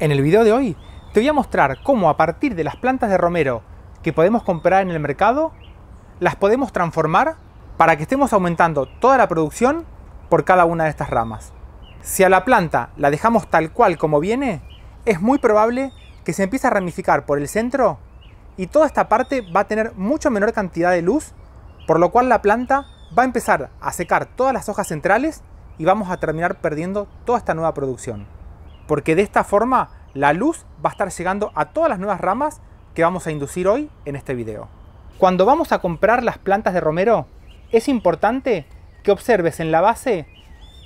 En el video de hoy te voy a mostrar cómo a partir de las plantas de romero que podemos comprar en el mercado, las podemos transformar para que estemos aumentando toda la producción por cada una de estas ramas. Si a la planta la dejamos tal cual como viene, es muy probable que se empiece a ramificar por el centro y toda esta parte va a tener mucho menor cantidad de luz, por lo cual la planta va a empezar a secar todas las hojas centrales y vamos a terminar perdiendo toda esta nueva producción porque de esta forma la luz va a estar llegando a todas las nuevas ramas que vamos a inducir hoy en este video. Cuando vamos a comprar las plantas de romero, es importante que observes en la base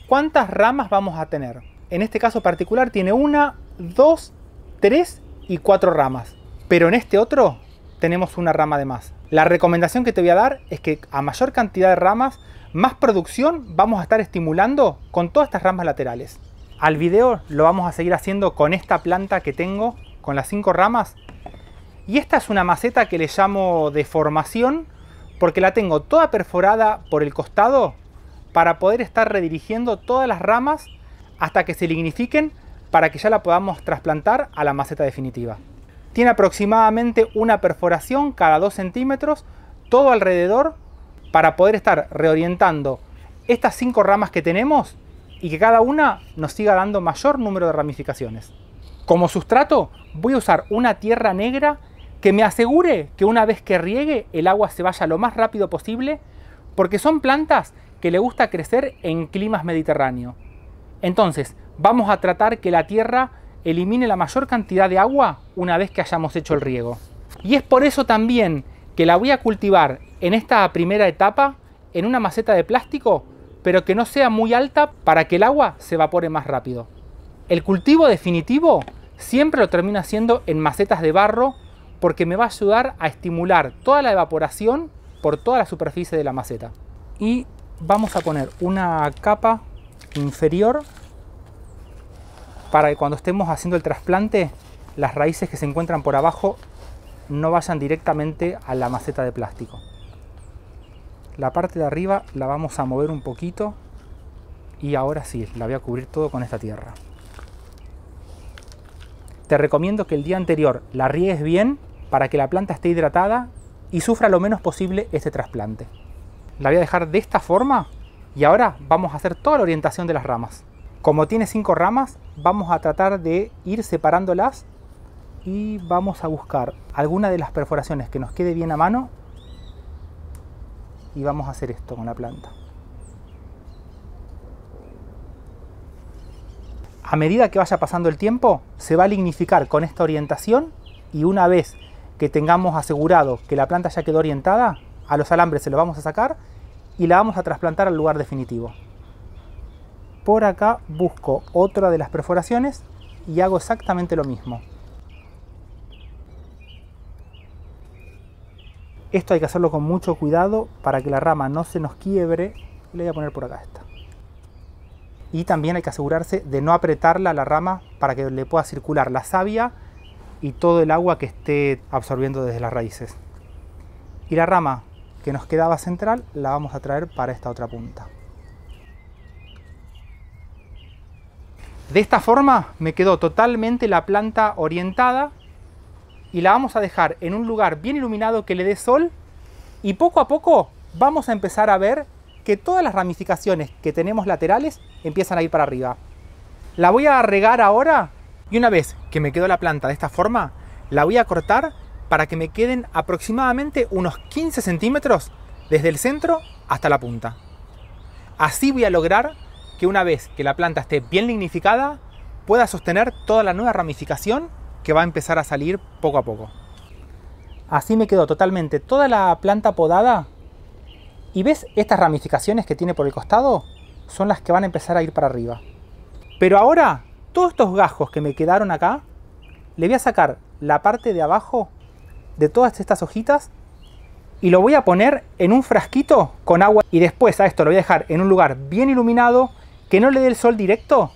cuántas ramas vamos a tener. En este caso particular tiene una, dos, tres y cuatro ramas. Pero en este otro tenemos una rama de más. La recomendación que te voy a dar es que a mayor cantidad de ramas, más producción vamos a estar estimulando con todas estas ramas laterales. Al video lo vamos a seguir haciendo con esta planta que tengo, con las cinco ramas. Y esta es una maceta que le llamo de formación, porque la tengo toda perforada por el costado para poder estar redirigiendo todas las ramas hasta que se lignifiquen para que ya la podamos trasplantar a la maceta definitiva. Tiene aproximadamente una perforación cada dos centímetros, todo alrededor, para poder estar reorientando estas cinco ramas que tenemos y que cada una nos siga dando mayor número de ramificaciones. Como sustrato voy a usar una tierra negra que me asegure que una vez que riegue el agua se vaya lo más rápido posible porque son plantas que le gusta crecer en climas mediterráneos. Entonces, vamos a tratar que la tierra elimine la mayor cantidad de agua una vez que hayamos hecho el riego. Y es por eso también que la voy a cultivar en esta primera etapa en una maceta de plástico pero que no sea muy alta para que el agua se evapore más rápido. El cultivo definitivo siempre lo termino haciendo en macetas de barro porque me va a ayudar a estimular toda la evaporación por toda la superficie de la maceta. Y vamos a poner una capa inferior para que cuando estemos haciendo el trasplante las raíces que se encuentran por abajo no vayan directamente a la maceta de plástico. La parte de arriba la vamos a mover un poquito y ahora sí, la voy a cubrir todo con esta tierra. Te recomiendo que el día anterior la riegues bien para que la planta esté hidratada y sufra lo menos posible este trasplante. La voy a dejar de esta forma y ahora vamos a hacer toda la orientación de las ramas. Como tiene cinco ramas, vamos a tratar de ir separándolas y vamos a buscar alguna de las perforaciones que nos quede bien a mano y vamos a hacer esto con la planta. A medida que vaya pasando el tiempo, se va a lignificar con esta orientación y una vez que tengamos asegurado que la planta ya quedó orientada, a los alambres se los vamos a sacar y la vamos a trasplantar al lugar definitivo. Por acá busco otra de las perforaciones y hago exactamente lo mismo. Esto hay que hacerlo con mucho cuidado para que la rama no se nos quiebre. Le voy a poner por acá esta. Y también hay que asegurarse de no apretarla la rama para que le pueda circular la savia y todo el agua que esté absorbiendo desde las raíces. Y la rama que nos quedaba central la vamos a traer para esta otra punta. De esta forma me quedó totalmente la planta orientada y la vamos a dejar en un lugar bien iluminado que le dé sol y poco a poco vamos a empezar a ver que todas las ramificaciones que tenemos laterales empiezan a ir para arriba. La voy a regar ahora y una vez que me quedó la planta de esta forma, la voy a cortar para que me queden aproximadamente unos 15 centímetros desde el centro hasta la punta. Así voy a lograr que una vez que la planta esté bien lignificada, pueda sostener toda la nueva ramificación que va a empezar a salir poco a poco. Así me quedó totalmente toda la planta podada. ¿Y ves estas ramificaciones que tiene por el costado? Son las que van a empezar a ir para arriba. Pero ahora, todos estos gajos que me quedaron acá, le voy a sacar la parte de abajo de todas estas hojitas y lo voy a poner en un frasquito con agua y después a esto lo voy a dejar en un lugar bien iluminado que no le dé el sol directo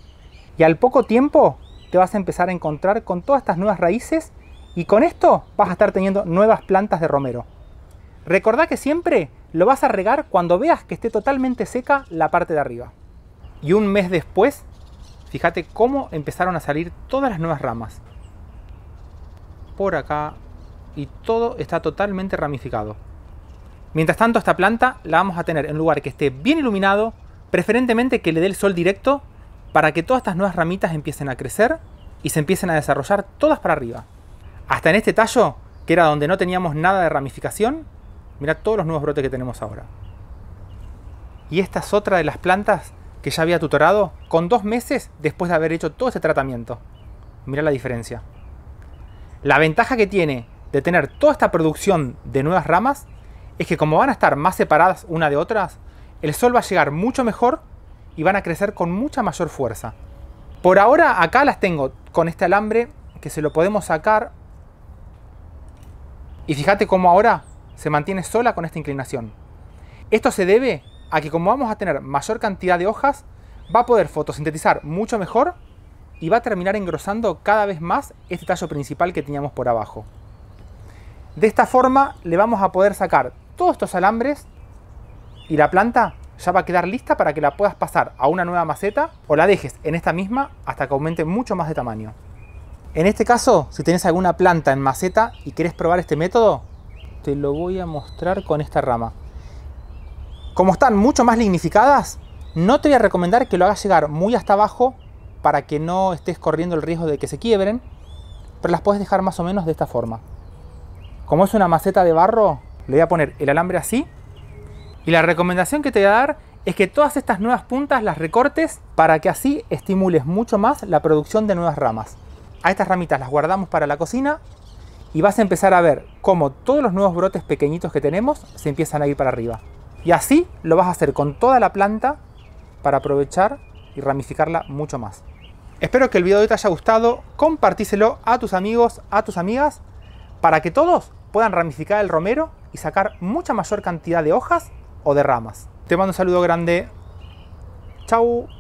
y al poco tiempo te vas a empezar a encontrar con todas estas nuevas raíces y con esto vas a estar teniendo nuevas plantas de romero. Recordá que siempre lo vas a regar cuando veas que esté totalmente seca la parte de arriba. Y un mes después, fíjate cómo empezaron a salir todas las nuevas ramas. Por acá y todo está totalmente ramificado. Mientras tanto, esta planta la vamos a tener en un lugar que esté bien iluminado, preferentemente que le dé el sol directo para que todas estas nuevas ramitas empiecen a crecer y se empiecen a desarrollar todas para arriba. Hasta en este tallo, que era donde no teníamos nada de ramificación, mira todos los nuevos brotes que tenemos ahora. Y esta es otra de las plantas que ya había tutorado con dos meses después de haber hecho todo este tratamiento. Mira la diferencia. La ventaja que tiene de tener toda esta producción de nuevas ramas es que como van a estar más separadas una de otras, el sol va a llegar mucho mejor y van a crecer con mucha mayor fuerza. Por ahora acá las tengo con este alambre que se lo podemos sacar. Y fíjate cómo ahora se mantiene sola con esta inclinación. Esto se debe a que como vamos a tener mayor cantidad de hojas, va a poder fotosintetizar mucho mejor y va a terminar engrosando cada vez más este tallo principal que teníamos por abajo. De esta forma le vamos a poder sacar todos estos alambres y la planta ya va a quedar lista para que la puedas pasar a una nueva maceta o la dejes en esta misma hasta que aumente mucho más de tamaño. En este caso, si tenés alguna planta en maceta y querés probar este método, te lo voy a mostrar con esta rama. Como están mucho más lignificadas, no te voy a recomendar que lo hagas llegar muy hasta abajo para que no estés corriendo el riesgo de que se quiebren, pero las puedes dejar más o menos de esta forma. Como es una maceta de barro, le voy a poner el alambre así y la recomendación que te voy a dar es que todas estas nuevas puntas las recortes para que así estimules mucho más la producción de nuevas ramas. A estas ramitas las guardamos para la cocina y vas a empezar a ver cómo todos los nuevos brotes pequeñitos que tenemos se empiezan a ir para arriba. Y así lo vas a hacer con toda la planta para aprovechar y ramificarla mucho más. Espero que el video de hoy te haya gustado, compartíselo a tus amigos, a tus amigas, para que todos puedan ramificar el romero y sacar mucha mayor cantidad de hojas o de ramas. Te mando un saludo grande. Chao.